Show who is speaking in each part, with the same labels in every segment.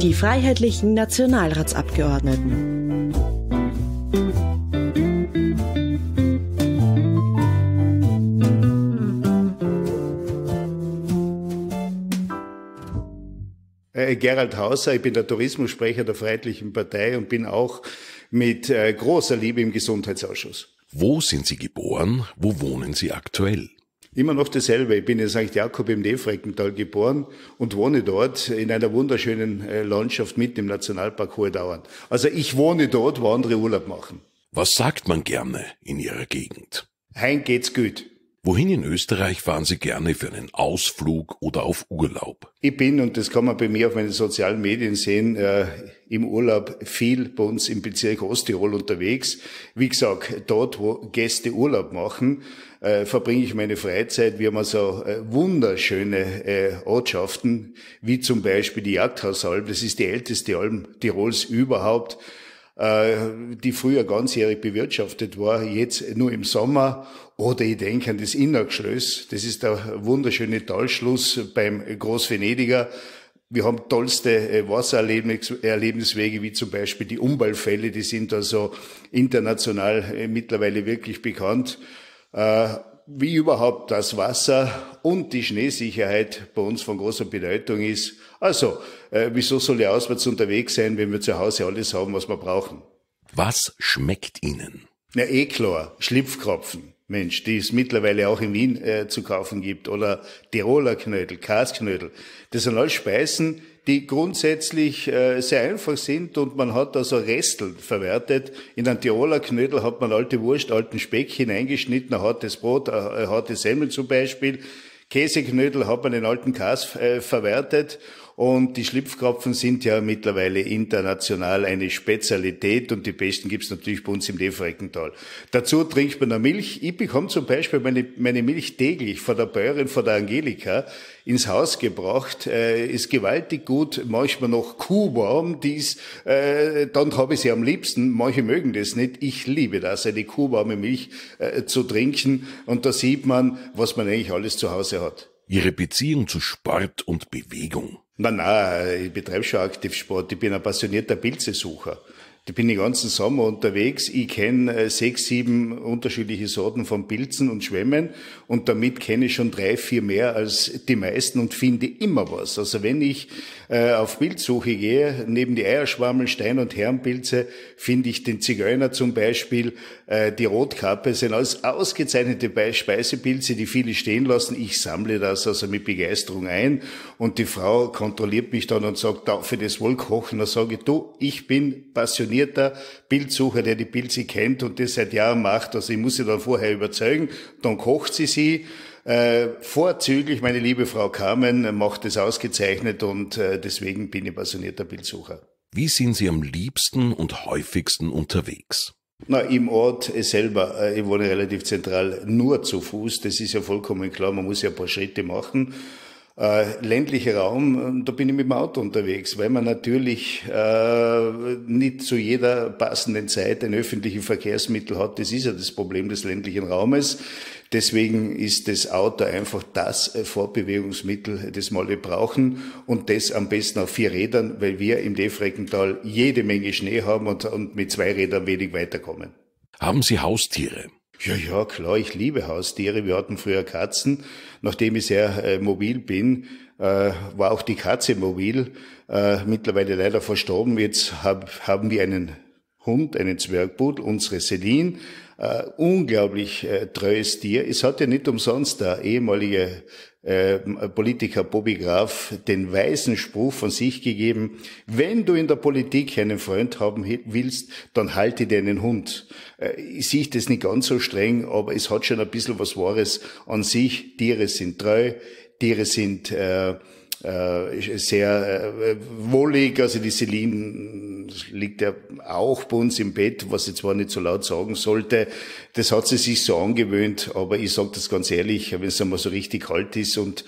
Speaker 1: Die freiheitlichen Nationalratsabgeordneten.
Speaker 2: Äh, Gerald Hauser, ich bin der Tourismussprecher der Freiheitlichen Partei und bin auch mit äh, großer Liebe im Gesundheitsausschuss.
Speaker 3: Wo sind Sie geboren? Wo wohnen Sie aktuell?
Speaker 2: Immer noch dasselbe. Ich bin in St. Jakob im Neefreckental geboren und wohne dort in einer wunderschönen äh, Landschaft mitten im Nationalpark Hohe Dauern. Also ich wohne dort, wo andere Urlaub machen.
Speaker 3: Was sagt man gerne in Ihrer Gegend? Hein geht's gut. Wohin in Österreich fahren Sie gerne für einen Ausflug oder auf Urlaub?
Speaker 2: Ich bin, und das kann man bei mir auf meinen sozialen Medien sehen, äh, im Urlaub viel bei uns im Bezirk Osttirol unterwegs. Wie gesagt, dort, wo Gäste Urlaub machen, äh, verbringe ich meine Freizeit. Wir haben also äh, wunderschöne äh, Ortschaften, wie zum Beispiel die Jagdhausalm. Das ist die älteste Alm Tirols überhaupt. Äh, die früher ganzjährig bewirtschaftet war, jetzt nur im Sommer. Oder ich denke an das Innagschlöss. Das ist der wunderschöne Talschluss beim Großvenediger. Wir haben tollste äh, Wassererlebniswege, wie zum Beispiel die Umballfälle, die sind also international äh, mittlerweile wirklich bekannt. Wie überhaupt das Wasser und die Schneesicherheit bei uns von großer Bedeutung ist. Also, äh, wieso soll er auswärts unterwegs sein, wenn wir zu Hause alles haben, was wir brauchen?
Speaker 3: Was schmeckt Ihnen?
Speaker 2: Na, eh klar, Schlipfkropfen. Mensch, die es mittlerweile auch in Wien äh, zu kaufen gibt, oder Tiroler Knödel, Karsknödel. Das sind alles Speisen, die grundsätzlich äh, sehr einfach sind und man hat also Restel verwertet. In einen Tiroler Knödel hat man alte Wurst, alten Speck hineingeschnitten, ein hartes Brot, eine harte Semmel zum Beispiel. Käseknödel hat man den alten Kas äh, verwertet und die Schlipfkropfen sind ja mittlerweile international eine Spezialität und die besten gibt's natürlich bei uns im Neverreckental. Dazu trinkt man eine Milch. Ich bekomme zum Beispiel meine, meine Milch täglich von der Bäuerin, von der Angelika ins Haus gebracht. Äh, ist gewaltig gut, manchmal noch kuhwarm. Dies, äh, dann habe ich sie am liebsten. Manche mögen das nicht. Ich liebe das, eine kuhwarme Milch äh, zu trinken. Und da sieht man, was man eigentlich alles zu Hause hat. Ihre Beziehung zu Sport und Bewegung. Na, na, ich betreibe schon aktiv Sport. Ich bin ein passionierter Pilzesucher. Ich bin den ganzen Sommer unterwegs. Ich kenne äh, sechs, sieben unterschiedliche Sorten von Pilzen und Schwämmen und damit kenne ich schon drei, vier mehr als die meisten und finde immer was. Also wenn ich äh, auf Pilzsuche gehe, neben die Eierschwammel, Stein- und Herrenpilze, finde ich den Zigeuner zum Beispiel, äh, die Rotkappe sind alles ausgezeichnete Speisepilze, die viele stehen lassen. Ich sammle das also mit Begeisterung ein und die Frau kontrolliert mich dann und sagt, darf ich das wohl kochen? Dann sage ich, du, ich bin passioniert passionierter Bildsucher, der die Pilze kennt und das seit Jahren macht. Also ich muss sie dann vorher überzeugen, dann kocht sie sie. Äh, vorzüglich, meine liebe Frau Carmen macht es ausgezeichnet und äh, deswegen bin ich passionierter Bildsucher. Wie
Speaker 3: sind Sie am liebsten und häufigsten unterwegs?
Speaker 2: Na, im Ort äh, selber. Äh, ich wohne relativ zentral nur zu Fuß. Das ist ja vollkommen klar. Man muss ja ein paar Schritte machen. Äh, ländliche Raum, da bin ich mit dem Auto unterwegs, weil man natürlich äh, nicht zu jeder passenden Zeit ein öffentliches Verkehrsmittel hat. Das ist ja das Problem des ländlichen Raumes. Deswegen ist das Auto einfach das Fortbewegungsmittel, das wir alle brauchen und das am besten auf vier Rädern, weil wir im Defreckental jede Menge Schnee haben und, und mit zwei Rädern wenig weiterkommen.
Speaker 3: Haben Sie Haustiere?
Speaker 2: Ja, ja, klar, ich liebe Haustiere. Wir hatten früher Katzen nachdem ich sehr äh, mobil bin, äh, war auch die Katze mobil, äh, mittlerweile leider verstorben. Jetzt hab, haben wir einen Hund, einen Zwergpudel, unsere Selin. äh, unglaublich äh, treues Tier. Es hat ja nicht umsonst der ehemalige ähm, Politiker Bobby Graf den weisen Spruch von sich gegeben, wenn du in der Politik einen Freund haben willst, dann halte dir einen Hund. Äh, ich sehe das nicht ganz so streng, aber es hat schon ein bisschen was Wahres an sich. Tiere sind treu, Tiere sind äh, äh, sehr äh, wohlig. Also die Celine liegt ja auch bei uns im Bett, was ich zwar nicht so laut sagen sollte. Das hat sie sich so angewöhnt, aber ich sage das ganz ehrlich, wenn es einmal so richtig kalt ist und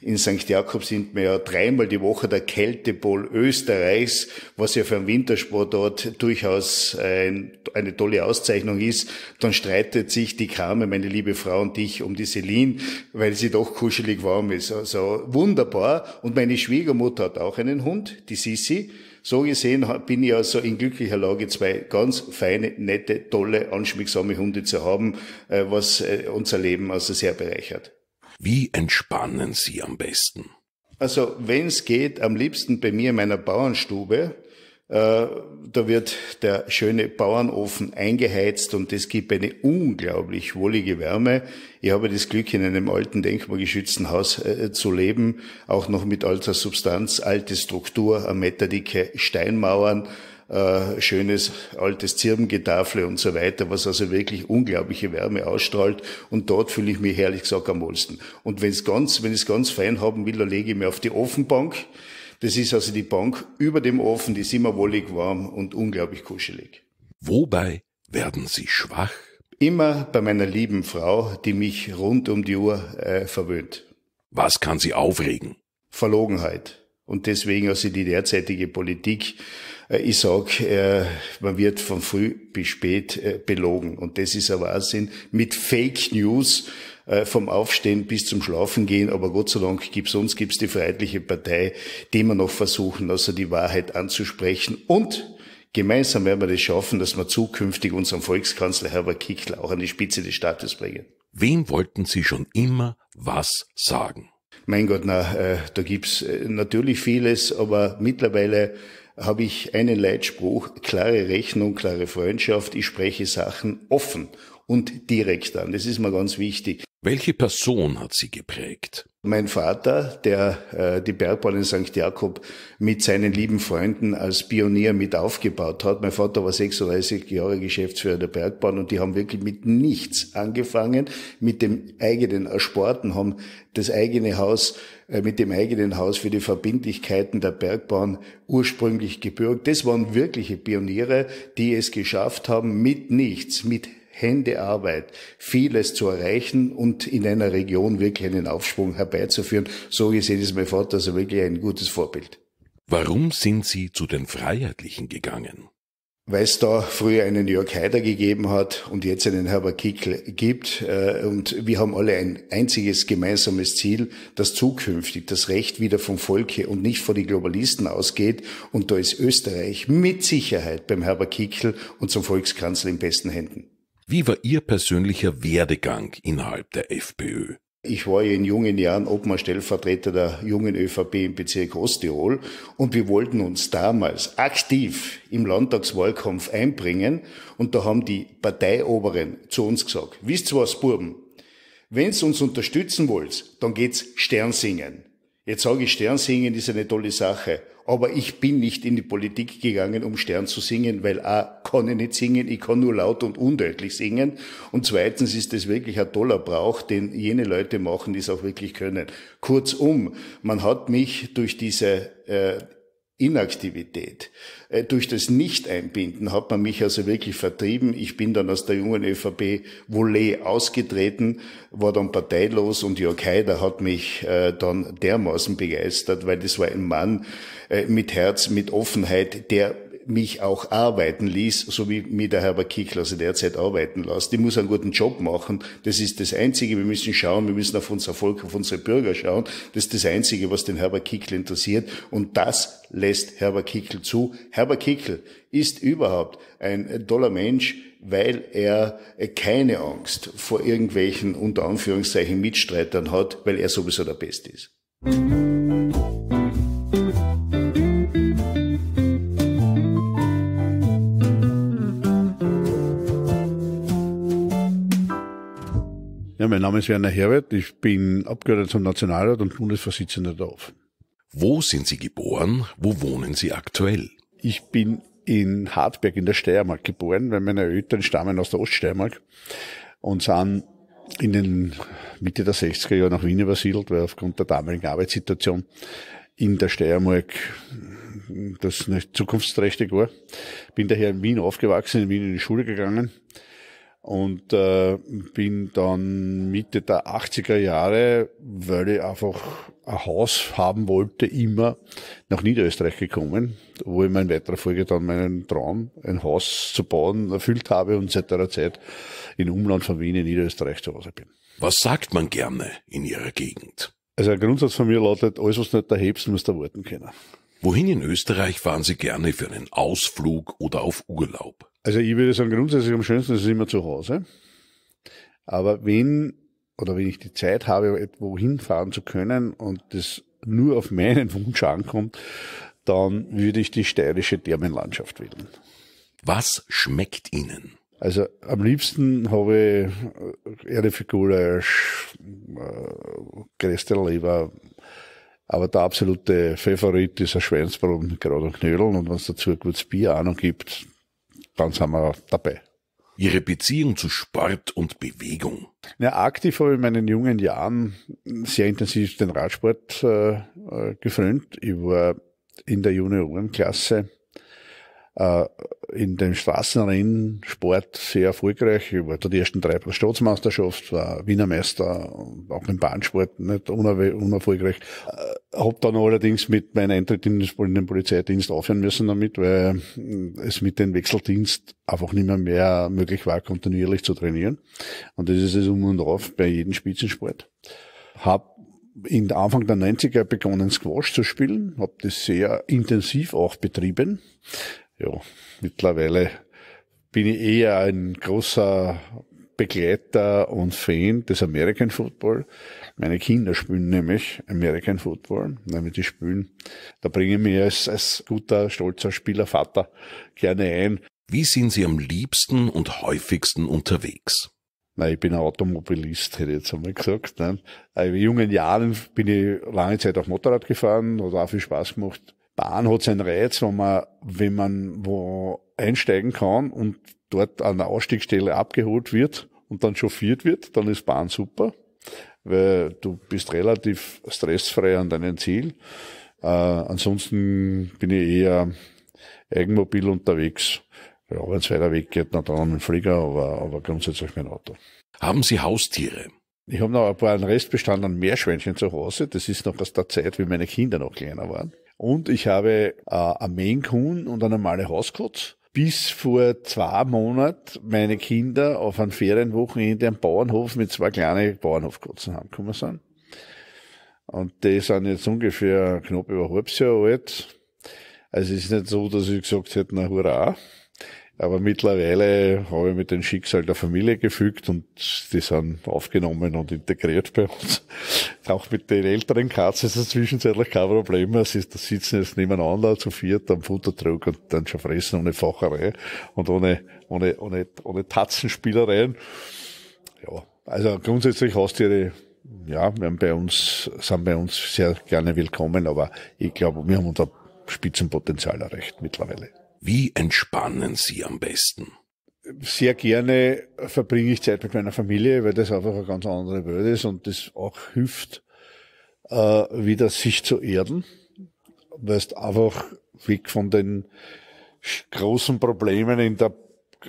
Speaker 2: in St. Jakob sind wir ja dreimal die Woche der Kältepol Österreichs, was ja für einen Wintersportort durchaus ein, eine tolle Auszeichnung ist. Dann streitet sich die Carmen, meine liebe Frau und ich, um die Selin, weil sie doch kuschelig warm ist. Also wunderbar. Und meine Schwiegermutter hat auch einen Hund, die Sissi. So gesehen bin ich also in glücklicher Lage, zwei ganz feine, nette, tolle, anschmiegsame Hunde zu haben, äh, was äh, unser Leben also sehr bereichert. Wie entspannen Sie am besten? Also wenn es geht, am liebsten bei mir in meiner Bauernstube. Äh, da wird der schöne Bauernofen eingeheizt und es gibt eine unglaublich wohlige Wärme. Ich habe das Glück, in einem alten denkmalgeschützten Haus äh, äh, zu leben, auch noch mit alter Substanz, alte Struktur, eine meterdicke Steinmauern äh, schönes altes Zirbengetafle und so weiter, was also wirklich unglaubliche Wärme ausstrahlt. Und dort fühle ich mich ehrlich gesagt am wohlsten. Und wenn es ganz, wenn ich es ganz fein haben will, dann lege ich mir auf die Ofenbank. Das ist also die Bank über dem Ofen, die ist immer wollig warm und unglaublich kuschelig. Wobei werden Sie schwach? Immer bei meiner lieben Frau, die mich rund um die Uhr äh, verwöhnt. Was kann Sie aufregen? Verlogenheit. Und deswegen also die derzeitige Politik äh, ich sag, äh, man wird von früh bis spät äh, belogen. Und das ist ein Wahnsinn mit Fake News vom Aufstehen bis zum Schlafengehen. Aber Gott sei Dank gibt's uns, gibt's die Freiheitliche Partei, die wir noch versuchen, also die Wahrheit anzusprechen. Und gemeinsam werden wir das schaffen, dass wir zukünftig unseren Volkskanzler Herbert Kickler auch an die Spitze des Staates bringen. Wem wollten Sie schon immer was sagen? Mein Gott, na, da gibt's natürlich vieles, aber mittlerweile habe ich einen Leitspruch, klare Rechnung, klare Freundschaft. Ich spreche Sachen offen und direkt an. Das ist mir ganz wichtig. Welche Person hat sie geprägt? Mein Vater, der äh, die Bergbahn in St. Jakob mit seinen lieben Freunden als Pionier mit aufgebaut hat. Mein Vater war 36 Jahre Geschäftsführer der Bergbahn und die haben wirklich mit nichts angefangen, mit dem eigenen Ersporten, haben das eigene Haus äh, mit dem eigenen Haus für die Verbindlichkeiten der Bergbahn ursprünglich gebürgt. Das waren wirkliche Pioniere, die es geschafft haben, mit nichts, mit Händearbeit, vieles zu erreichen und in einer Region wirklich einen Aufschwung herbeizuführen. So gesehen ist mein Vater also wirklich ein gutes Vorbild. Warum sind Sie zu den Freiheitlichen gegangen? weil es da früher einen Jörg Haider gegeben hat und jetzt einen Herbert Kickl gibt. Äh, und wir haben alle ein einziges gemeinsames Ziel, dass zukünftig das Recht wieder vom Volke und nicht von den Globalisten ausgeht. Und da ist Österreich mit Sicherheit beim Herbert Kickl und zum Volkskanzler in besten Händen. Wie war Ihr persönlicher Werdegang innerhalb der FPÖ? Ich war in jungen Jahren Obmann Stellvertreter der jungen ÖVP im Bezirk Osttirol und wir wollten uns damals aktiv im Landtagswahlkampf einbringen und da haben die Parteioberen zu uns gesagt, wisst ihr was, Burben, wenn ihr uns unterstützen wollt, dann geht's Sternsingen. Jetzt sage ich, Stern singen ist eine tolle Sache. Aber ich bin nicht in die Politik gegangen, um Stern zu singen, weil A, kann ich nicht singen, ich kann nur laut und undeutlich singen. Und zweitens ist es wirklich ein toller Brauch, den jene Leute machen, die es auch wirklich können. Kurzum, man hat mich durch diese äh, Inaktivität, äh, durch das Nicht-Einbinden hat man mich also wirklich vertrieben. Ich bin dann aus der jungen ÖVP Volet ausgetreten, war dann parteilos und Jörg Haider hat mich äh, dann dermaßen begeistert, weil das war ein Mann äh, mit Herz, mit Offenheit, der mich auch arbeiten ließ, so wie mir der Herbert Kickler also derzeit arbeiten lässt. Die muss einen guten Job machen. Das ist das Einzige. Wir müssen schauen, wir müssen auf unser Volk, auf unsere Bürger schauen. Das ist das Einzige, was den Herbert Kickl interessiert. Und das lässt Herbert Kickl zu. Herbert Kickl ist überhaupt ein toller Mensch, weil er keine Angst vor irgendwelchen, unter Anführungszeichen, Mitstreitern hat, weil er sowieso der Beste ist.
Speaker 4: Ja, mein Name ist Werner Herbert. Ich bin Abgeordneter zum Nationalrat und Bundesvorsitzender der OFF. Wo sind Sie geboren? Wo wohnen Sie aktuell? Ich bin in Hartberg in der Steiermark geboren, weil meine Eltern stammen aus der Oststeiermark und sind in den Mitte der 60er Jahre nach Wien übersiedelt, weil aufgrund der damaligen Arbeitssituation in der Steiermark das nicht zukunftsträchtig war. Bin daher in Wien aufgewachsen, in Wien in die Schule gegangen und äh, bin dann Mitte der 80er Jahre, weil ich einfach ein Haus haben wollte, immer nach Niederösterreich gekommen, wo ich in weiterer Folge dann meinen Traum, ein Haus zu bauen, erfüllt habe und seit der Zeit in Umland von Wien in Niederösterreich zu
Speaker 3: Hause bin. Was sagt man gerne in Ihrer Gegend?
Speaker 4: Also ein Grundsatz von
Speaker 3: mir lautet, alles was nicht erhebst, muss da worten können. Wohin in Österreich fahren Sie gerne für einen Ausflug oder auf Urlaub?
Speaker 4: Also ich würde sagen, grundsätzlich am schönsten ist es immer zu Hause. Aber wenn oder wenn ich die Zeit habe, irgendwo hinfahren zu können und das nur auf meinen Wunsch ankommt, dann würde ich die steirische Thermenlandschaft wählen. Was schmeckt Ihnen? Also am liebsten habe ich Erdäpfelgulasch, äh, Grästerleber, aber der absolute Favorit ist ein Schweinsbrot mit Kraut und Knödeln und wenn es dazu ein gutes
Speaker 3: Bier auch noch gibt, dann sind wir dabei. Ihre Beziehung zu Sport und Bewegung.
Speaker 4: Ja, aktiv habe ich in meinen jungen Jahren sehr intensiv den Radsport äh, äh gefrönt. Ich war in der Juniorenklasse äh, in dem Straßenrennsport sehr erfolgreich. Ich war da die ersten drei Staatsmeisterschaft, war Wiener Meister, auch im Bahnsport nicht unerfolgreich. Äh, hab dann allerdings mit meinem Eintritt in den Polizeidienst aufhören müssen damit, weil äh, es mit dem Wechseldienst einfach nicht mehr, mehr möglich war, kontinuierlich zu trainieren. Und das ist es um und auf bei jedem Spitzensport. Hab in Anfang der 90er begonnen, Squash zu spielen, habe das sehr intensiv auch betrieben ja, mittlerweile bin ich eher ein großer Begleiter und Fan des American Football. Meine Kinder spielen nämlich American Football, nämlich die spielen. Da bringe ich mich als, als guter, stolzer Spielervater gerne ein. Wie sind Sie am liebsten und häufigsten unterwegs? Na, ich bin ein Automobilist, hätte ich jetzt einmal gesagt. Nein. In jungen Jahren bin ich lange Zeit auf Motorrad gefahren, hat auch viel Spaß gemacht. Bahn hat seinen Reiz, wenn man, wenn man wo einsteigen kann und dort an der Ausstiegsstelle abgeholt wird und dann chauffiert wird, dann ist Bahn super, weil du bist relativ stressfrei an deinem Ziel. Äh, ansonsten bin ich eher Eigenmobil unterwegs. Ja, wenn es weiter weg geht, dann mit dem Flieger, aber, aber grundsätzlich mein Auto. Haben Sie Haustiere? Ich habe noch ein paar Restbestand an Meerschweinchen zu Hause. Das ist noch aus der Zeit, wie meine Kinder noch kleiner waren. Und ich habe äh, einen Maine Coon und eine normale Hauskotz. Bis vor zwei Monaten meine Kinder auf ein Ferienwochenende am Bauernhof mit zwei kleinen Bauernhofkatzen heimgekommen sind. Und die sind jetzt ungefähr knapp über ein halbes Jahr alt. Also es ist nicht so, dass ich gesagt hätte, na hurra. Aber mittlerweile habe ich mit dem Schicksal der Familie gefügt und die sind aufgenommen und integriert bei uns. Auch mit den älteren Katzen ist es zwischenzeitlich kein Problem. Es ist, da sitzen jetzt nebeneinander zu viert am Futtertrog und dann schon fressen ohne Facherei und ohne, ohne, ohne, ohne Tatzenspielereien. Ja, also grundsätzlich hast du ihre ja, wir haben bei uns, sind bei uns sehr gerne willkommen, aber ich glaube, wir haben unser Spitzenpotenzial erreicht mittlerweile.
Speaker 3: Wie entspannen Sie am besten?
Speaker 4: sehr gerne verbringe ich Zeit mit meiner Familie, weil das einfach eine ganz andere Welt ist und das auch hilft, äh, wieder sich zu erden. Weil es einfach weg von den großen Problemen in der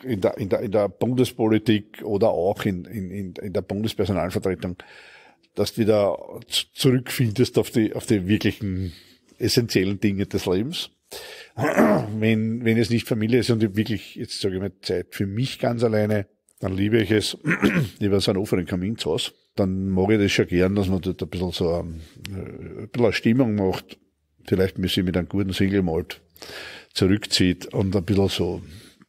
Speaker 4: in der, in der, in der Bundespolitik oder auch in, in, in der Bundespersonalvertretung, dass du wieder zurückfindest auf die, auf die wirklichen essentiellen Dinge des Lebens. Wenn, wenn es nicht Familie ist und ich wirklich, jetzt sage ich mal, Zeit für mich ganz alleine, dann liebe ich es, über so einen offenen Kamin zu Hause. Dann mag ich das schon gern, dass man dort ein bisschen so ein, ähm, äh, ein bisschen eine Stimmung macht. Vielleicht ein bisschen mit einem guten Single malt zurückzieht
Speaker 3: und ein bisschen so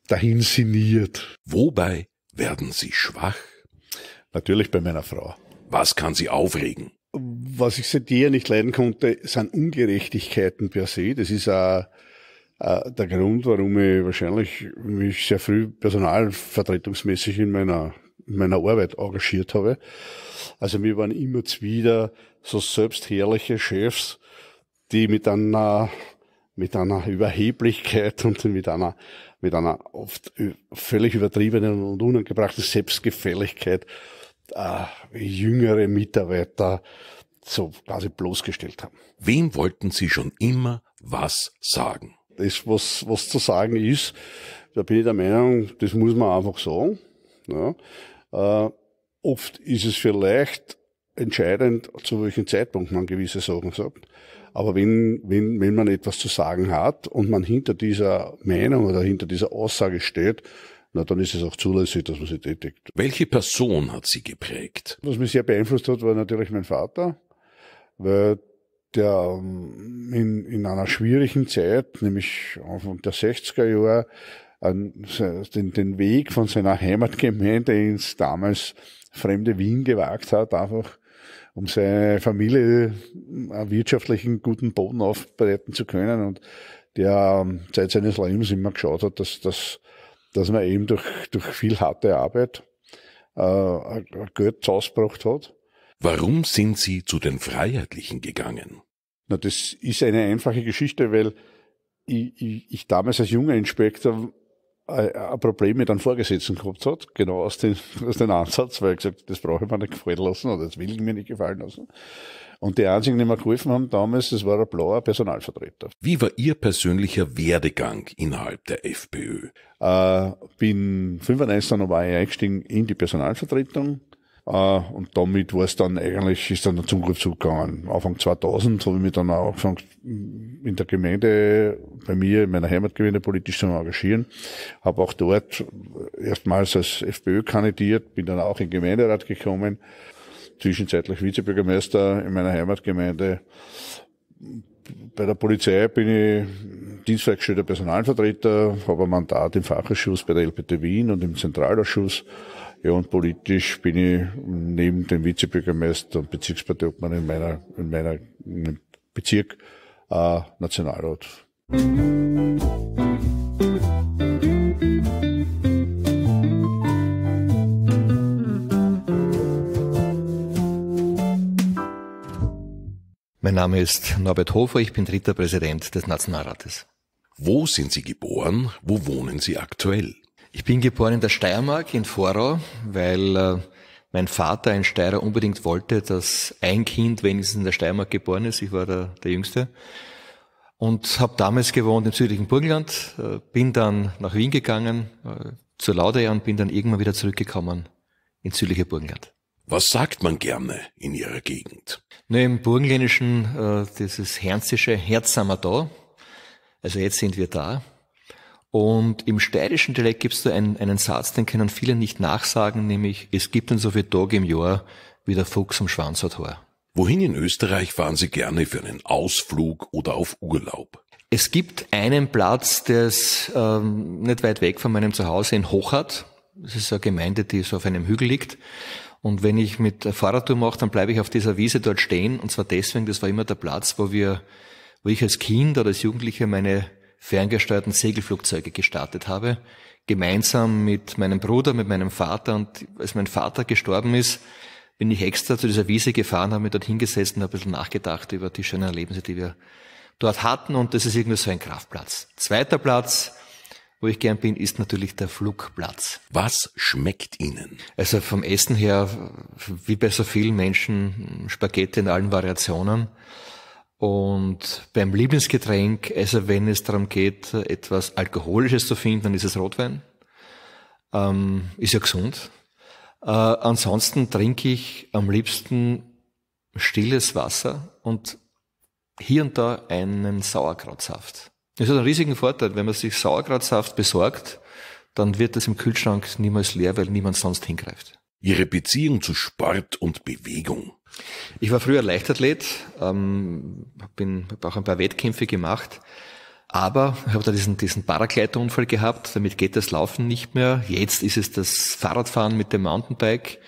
Speaker 3: dahin sinniert. Wobei werden Sie schwach? Natürlich bei meiner Frau. Was kann Sie aufregen?
Speaker 4: was ich seit jeher nicht leiden konnte, sind Ungerechtigkeiten per se. Das ist auch der Grund, warum ich wahrscheinlich mich sehr früh personalvertretungsmäßig in meiner, in meiner Arbeit engagiert habe. Also wir waren immer wieder so selbstherrliche Chefs, die mit einer, mit einer Überheblichkeit und mit einer, mit einer oft völlig übertriebenen und unangebrachten Selbstgefälligkeit äh, jüngere Mitarbeiter so quasi bloßgestellt haben. Wem wollten Sie schon immer was sagen? Das, was, was zu sagen ist, da bin ich der Meinung, das muss man einfach sagen. Ja. Äh, oft ist es vielleicht entscheidend, zu welchem Zeitpunkt man gewisse Sachen sagt. Aber wenn, wenn, wenn man etwas zu sagen hat und man hinter dieser Meinung oder hinter dieser Aussage steht, na dann ist es auch zulässig, dass man sie tätigt.
Speaker 3: Welche Person hat Sie geprägt?
Speaker 4: Was mich sehr beeinflusst hat, war natürlich mein Vater, weil der ähm, in, in einer schwierigen Zeit, nämlich Anfang der 60er Jahre, an, den, den Weg von seiner Heimatgemeinde ins damals fremde Wien gewagt hat, einfach um seine Familie einen äh, wirtschaftlichen guten Boden aufbereiten zu können und der ähm, Zeit seines Lebens immer geschaut hat, dass, dass dass man eben durch, durch viel harte Arbeit äh, Geld ausgebracht hat.
Speaker 3: Warum sind Sie zu den Freiheitlichen gegangen?
Speaker 4: Na, das ist eine einfache Geschichte, weil ich, ich, ich damals als junger Inspektor äh, ein Problem mit einem Vorgesetzten gehabt hat, genau aus, dem, aus dem Ansatz, weil ich gesagt das brauche ich mir nicht gefallen lassen oder das will ich mir nicht gefallen lassen. Und die einzigen, die mir geholfen haben damals, das war ein blauer Personalvertreter.
Speaker 3: Wie war Ihr persönlicher Werdegang innerhalb der FPÖ?
Speaker 4: Äh, bin 95 dann war ich eingestiegen in die Personalvertretung. Uh, und damit war es dann eigentlich, ist dann der Zugriff zugegangen. Anfang 2000 habe ich mich dann auch angefangen, in der Gemeinde, bei mir, in meiner Heimatgemeinde politisch zu engagieren. Habe auch dort erstmals als FPÖ kandidiert, bin dann auch in den Gemeinderat gekommen zwischenzeitlich Vizebürgermeister in meiner Heimatgemeinde. Bei der Polizei bin ich dienstvergestellter Personalvertreter, habe ein Mandat im Fachausschuss bei der LPT Wien und im Zentralausschuss. Ja, und politisch bin ich neben dem Vizebürgermeister und Bezirksparteiobmann in meiner, in meiner in Bezirk äh, Nationalrat. Musik
Speaker 1: Mein Name ist Norbert Hofer, ich bin dritter Präsident des Nationalrates. Wo sind Sie geboren? Wo wohnen Sie aktuell? Ich bin geboren in der Steiermark in Vorau, weil äh, mein Vater, ein Steirer, unbedingt wollte, dass ein Kind wenigstens in der Steiermark geboren ist. Ich war der, der Jüngste. Und habe damals gewohnt im südlichen Burgenland, äh, bin dann nach Wien gegangen, äh, zur Laudejahr und bin dann irgendwann wieder zurückgekommen ins südliche Burgenland. Was sagt man gerne in Ihrer Gegend? Ne, Im Burgenländischen, äh, dieses Herzische, Herz sind wir da. Also jetzt sind wir da. Und im steirischen Dialekt gibst du einen, einen Satz, den können viele nicht nachsagen, nämlich es gibt uns so viele Tage im Jahr, wie der Fuchs am Schwanz hat Haar. Wohin in Österreich fahren Sie gerne für einen Ausflug oder auf Urlaub? Es gibt einen Platz, der ist ähm, nicht weit weg von meinem Zuhause in Hochart. Das ist eine Gemeinde, die so auf einem Hügel liegt. Und wenn ich mit Fahrradtour mache, dann bleibe ich auf dieser Wiese dort stehen. Und zwar deswegen, das war immer der Platz, wo wir, wo ich als Kind oder als Jugendlicher meine ferngesteuerten Segelflugzeuge gestartet habe. Gemeinsam mit meinem Bruder, mit meinem Vater. Und als mein Vater gestorben ist, bin ich extra zu dieser Wiese gefahren, habe mich dort hingesetzt und habe ein bisschen nachgedacht über die schönen Erlebnisse, die wir dort hatten. Und das ist irgendwie so ein Kraftplatz. Zweiter Platz, wo ich gern bin, ist natürlich der Flugplatz. Was schmeckt Ihnen? Also vom Essen her, wie bei so vielen Menschen, Spaghetti in allen Variationen. Und beim Lieblingsgetränk, also wenn es darum geht, etwas Alkoholisches zu finden, dann ist es Rotwein. Ähm, ist ja gesund. Äh, ansonsten trinke ich am liebsten stilles Wasser und hier und da einen Sauerkrautsaft. Es hat einen riesigen Vorteil, wenn man sich Sauerkrautsaft besorgt, dann wird das im Kühlschrank niemals leer, weil niemand sonst hingreift. Ihre Beziehung zu Sport und Bewegung. Ich war früher Leichtathlet, ähm, bin hab auch ein paar Wettkämpfe gemacht, aber ich habe da diesen, diesen Paragleiterunfall gehabt, damit geht das Laufen nicht mehr. Jetzt ist es das Fahrradfahren mit dem Mountainbike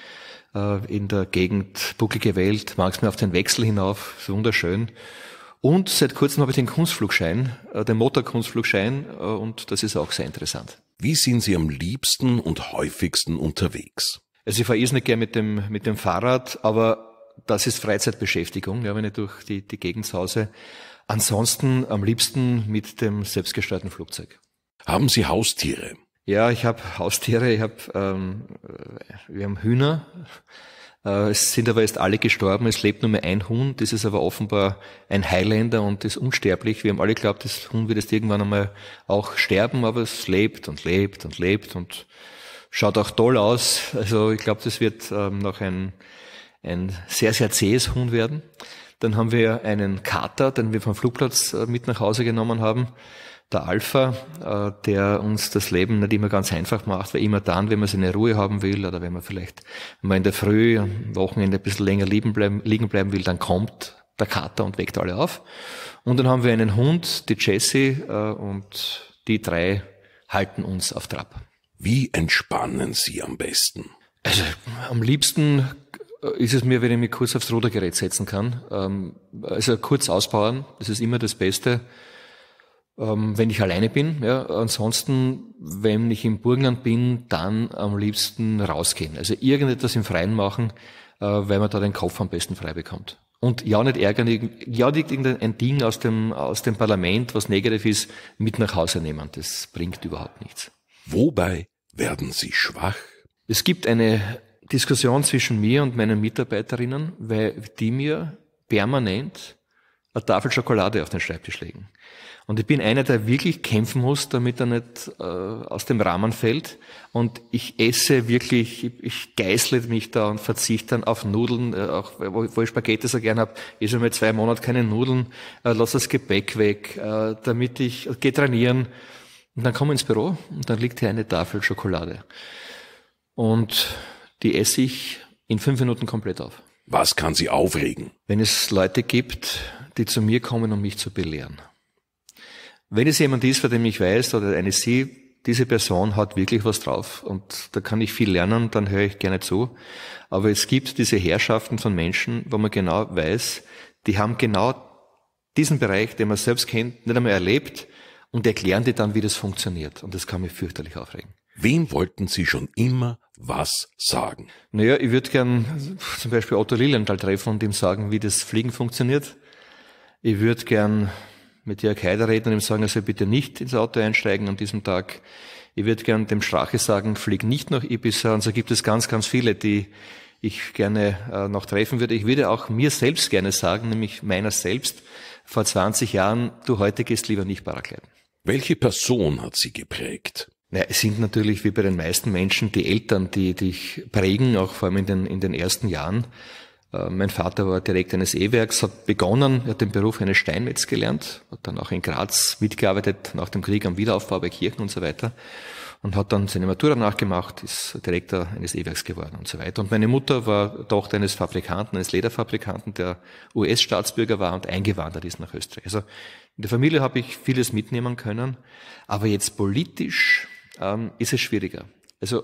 Speaker 1: äh, in der Gegend, bucklige Welt, manchmal auf den Wechsel hinauf, ist wunderschön. Und seit kurzem habe ich den Kunstflugschein, äh, den Motorkunstflugschein, äh, und das ist auch sehr interessant.
Speaker 3: Wie sind Sie am liebsten und häufigsten unterwegs?
Speaker 1: Also ich fahre eh nicht gern mit dem, mit dem Fahrrad, aber das ist Freizeitbeschäftigung, ja, wenn ich durch die, die Gegend hause. Ansonsten am liebsten mit dem selbstgesteuerten Flugzeug. Haben Sie Haustiere? Ja, ich habe Haustiere, ich habe ähm, äh, wir haben Hühner, äh, es sind aber jetzt alle gestorben, es lebt nur mehr ein Huhn, das ist aber offenbar ein Highlander und ist unsterblich. Wir haben alle geglaubt, das Huhn wird jetzt irgendwann einmal auch sterben, aber es lebt und lebt und lebt und schaut auch toll aus. Also ich glaube, das wird ähm, noch ein, ein sehr, sehr zähes Huhn werden. Dann haben wir einen Kater, den wir vom Flugplatz äh, mit nach Hause genommen haben der Alpha, äh, der uns das Leben nicht immer ganz einfach macht, weil immer dann, wenn man seine Ruhe haben will oder wenn man vielleicht mal in der Früh, am Wochenende ein bisschen länger liegen bleiben, liegen bleiben will, dann kommt der Kater und weckt alle auf. Und dann haben wir einen Hund, die Jessie, äh, und die drei halten uns auf Trab. Wie entspannen Sie am besten? Also, am liebsten äh, ist es mir, wenn ich mich kurz aufs Rudergerät setzen kann. Ähm, also kurz ausbauen, das ist immer das Beste ähm, wenn ich alleine bin. Ja. Ansonsten, wenn ich im Burgenland bin, dann am liebsten rausgehen. Also irgendetwas im Freien machen, äh, weil man da den Kopf am besten frei bekommt. Und ja nicht ärgern, ja nicht irgendein Ding aus dem, aus dem Parlament, was negativ ist, mit nach Hause nehmen. Das bringt überhaupt nichts. Wobei werden Sie schwach? Es gibt eine Diskussion zwischen mir und meinen Mitarbeiterinnen, weil die mir permanent eine Tafel Schokolade auf den Schreibtisch legen. Und ich bin einer, der wirklich kämpfen muss, damit er nicht äh, aus dem Rahmen fällt. Und ich esse wirklich, ich, ich geißle mich da und verzichte dann auf Nudeln, äh, auch wo, wo, ich Spaghetti so gern habe, esse mal zwei Monate keine Nudeln, äh, lass das Gebäck weg, äh, damit ich, äh, geh trainieren. Und dann komme ich ins Büro und dann liegt hier eine Tafel Schokolade. Und die esse ich in fünf Minuten komplett auf. Was kann sie aufregen? Wenn es Leute gibt, die zu mir kommen, um mich zu belehren. Wenn es jemand ist, von dem ich weiß, oder eine Sie, diese Person hat wirklich was drauf und da kann ich viel lernen, dann höre ich gerne zu. Aber es gibt diese Herrschaften von Menschen, wo man genau weiß, die haben genau diesen Bereich, den man selbst kennt, nicht einmal erlebt und erklären dir dann, wie das funktioniert. Und das kann mich fürchterlich aufregen. Wem wollten Sie schon immer was sagen? Naja, ich würde gern zum Beispiel Otto Lilienthal treffen und ihm sagen, wie das Fliegen funktioniert. Ich würde gern mit Jörg Haider reden und ihm sagen, er soll also bitte nicht ins Auto einsteigen an diesem Tag. Ich würde gern dem Strache sagen, flieg nicht nach Ibiza. Und so gibt es ganz, ganz viele, die ich gerne äh, noch treffen würde. Ich würde auch mir selbst gerne sagen, nämlich meiner selbst, vor 20 Jahren, du heute gehst lieber nicht Paragliden. Welche Person hat sie geprägt? Naja, es sind natürlich wie bei den meisten Menschen die Eltern, die dich prägen, auch vor allem in den, in den ersten Jahren. Äh, mein Vater war Direktor eines E-Werks, hat begonnen, hat den Beruf eines Steinmetz gelernt, hat dann auch in Graz mitgearbeitet, nach dem Krieg am Wiederaufbau bei Kirchen und so weiter und hat dann seine Matura nachgemacht, ist Direktor eines E-Werks geworden und so weiter. Und meine Mutter war Tochter eines Fabrikanten, eines Lederfabrikanten, der US-Staatsbürger war und eingewandert ist nach Österreich. Also in der Familie habe ich vieles mitnehmen können, aber jetzt politisch ähm, ist es schwieriger. Also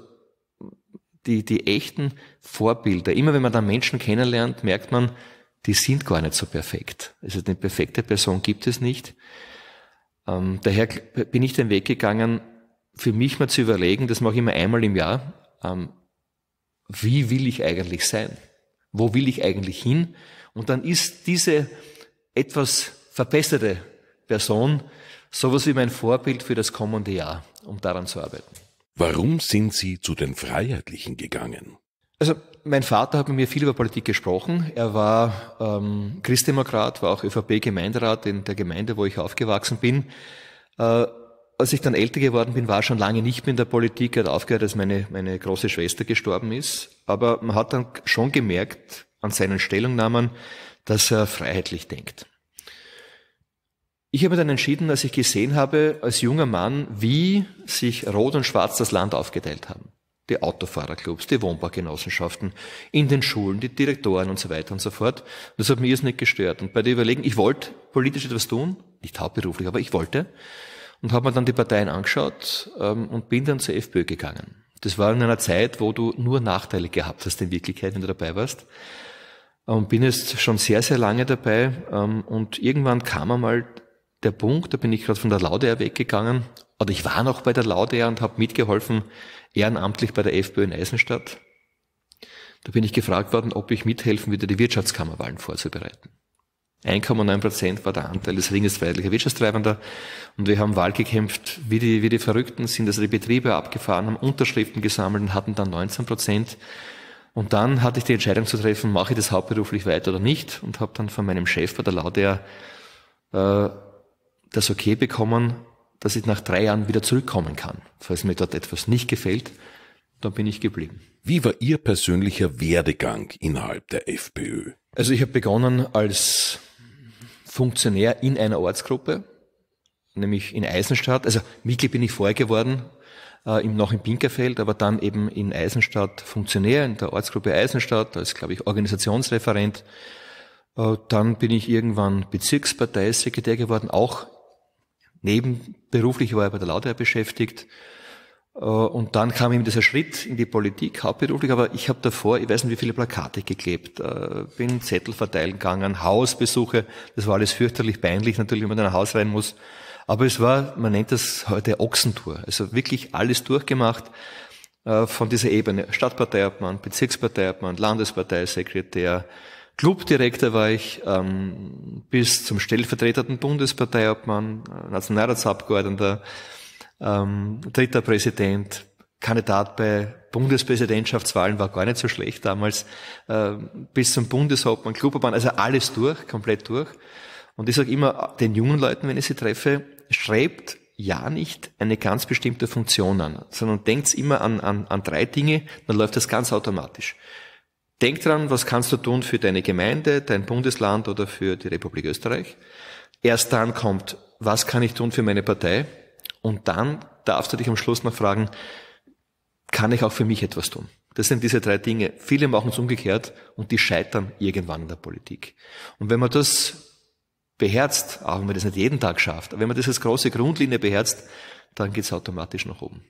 Speaker 1: die, die echten Vorbilder. Immer wenn man da Menschen kennenlernt, merkt man, die sind gar nicht so perfekt. Also eine perfekte Person gibt es nicht. Ähm, daher bin ich den Weg gegangen, für mich mal zu überlegen, das mache ich immer einmal im Jahr, ähm, wie will ich eigentlich sein? Wo will ich eigentlich hin? Und dann ist diese etwas verbesserte Person sowas wie mein Vorbild für das kommende Jahr, um daran zu arbeiten.
Speaker 3: Warum sind Sie zu den Freiheitlichen gegangen?
Speaker 1: Also mein Vater hat mit mir viel über Politik gesprochen. Er war ähm, Christdemokrat, war auch ÖVP-Gemeinderat in der Gemeinde, wo ich aufgewachsen bin. Äh, als ich dann älter geworden bin, war schon lange nicht mehr in der Politik, Er hat aufgehört, als meine, meine große Schwester gestorben ist. Aber man hat dann schon gemerkt an seinen Stellungnahmen, dass er freiheitlich denkt. Ich habe dann entschieden, als ich gesehen habe, als junger Mann, wie sich Rot und Schwarz das Land aufgeteilt haben. Die Autofahrerclubs, die Wohnbaugenossenschaften, in den Schulen, die Direktoren und so weiter und so fort. Das hat mir es nicht gestört. Und bei dem Überlegen, ich wollte politisch etwas tun, nicht hauptberuflich, aber ich wollte. Und habe mir dann die Parteien angeschaut ähm, und bin dann zur FPÖ gegangen. Das war in einer Zeit, wo du nur Nachteile gehabt hast in Wirklichkeit, wenn du dabei warst und ähm, bin jetzt schon sehr, sehr lange dabei. Ähm, und irgendwann kam einmal der Punkt, da bin ich gerade von der Laudea weggegangen, oder ich war noch bei der Laudea und habe mitgeholfen, ehrenamtlich bei der FPÖ in Eisenstadt. Da bin ich gefragt worden, ob ich mithelfen würde, die Wirtschaftskammerwahlen vorzubereiten. 1,9 Prozent war der Anteil des Ringes freiheitlicher Wirtschaftstreibender und wir haben Wahl gekämpft, wie die, wie die Verrückten sind, also die Betriebe abgefahren, haben Unterschriften gesammelt und hatten dann 19 Prozent. Und dann hatte ich die Entscheidung zu treffen, mache ich das hauptberuflich weiter oder nicht und habe dann von meinem Chef bei der Laudea äh, das Okay bekommen, dass ich nach drei Jahren wieder zurückkommen kann. Falls mir dort etwas nicht gefällt, dann bin ich geblieben. Wie war Ihr persönlicher Werdegang innerhalb der FPÖ? Also ich habe begonnen als Funktionär in einer Ortsgruppe, nämlich in Eisenstadt. Also Mitglied bin ich vorher geworden, äh, noch in Pinkerfeld, aber dann eben in Eisenstadt Funktionär, in der Ortsgruppe Eisenstadt, als, glaube ich, Organisationsreferent. Äh, dann bin ich irgendwann Bezirksparteisekretär geworden, auch Nebenberuflich war er bei der Lauter beschäftigt. Äh, und dann kam ihm dieser Schritt in die Politik, hauptberuflich, aber ich habe davor, ich weiß nicht, wie viele Plakate geklebt, äh, bin Zettel verteilen gegangen, Hausbesuche, das war alles fürchterlich peinlich, natürlich, wenn man in ein Haus rein muss. Aber es war, man nennt das heute Ochsentour, also wirklich alles durchgemacht äh, von dieser Ebene, Stadtparteiobmann, Bezirksparteiobmann, Landesparteisekretär, Clubdirektor war ich ähm, bis zum stellvertretenden Bundesparteiobmann, äh, Nationalratsabgeordneter, ähm, dritter Präsident, Kandidat bei Bundespräsidentschaftswahlen war gar nicht so schlecht damals, äh, bis zum Bundeshauptmann, Clubobmann, also alles durch, komplett durch. Und ich sage immer den jungen Leuten, wenn ich sie treffe, schreibt ja nicht eine ganz bestimmte Funktion an, sondern denkt immer an, an, an drei Dinge, dann läuft das ganz automatisch. Denk dran, was kannst du tun für deine Gemeinde, dein Bundesland oder für die Republik Österreich. Erst dann kommt, was kann ich tun für meine Partei? Und dann darfst du dich am Schluss noch fragen, kann ich auch für mich etwas tun? Das sind diese drei Dinge. Viele machen es umgekehrt und die scheitern irgendwann in der Politik. Und wenn man das beherzt, auch wenn man das nicht jeden Tag schafft, aber wenn man das als große Grundlinie beherzt, dann geht es automatisch nach oben.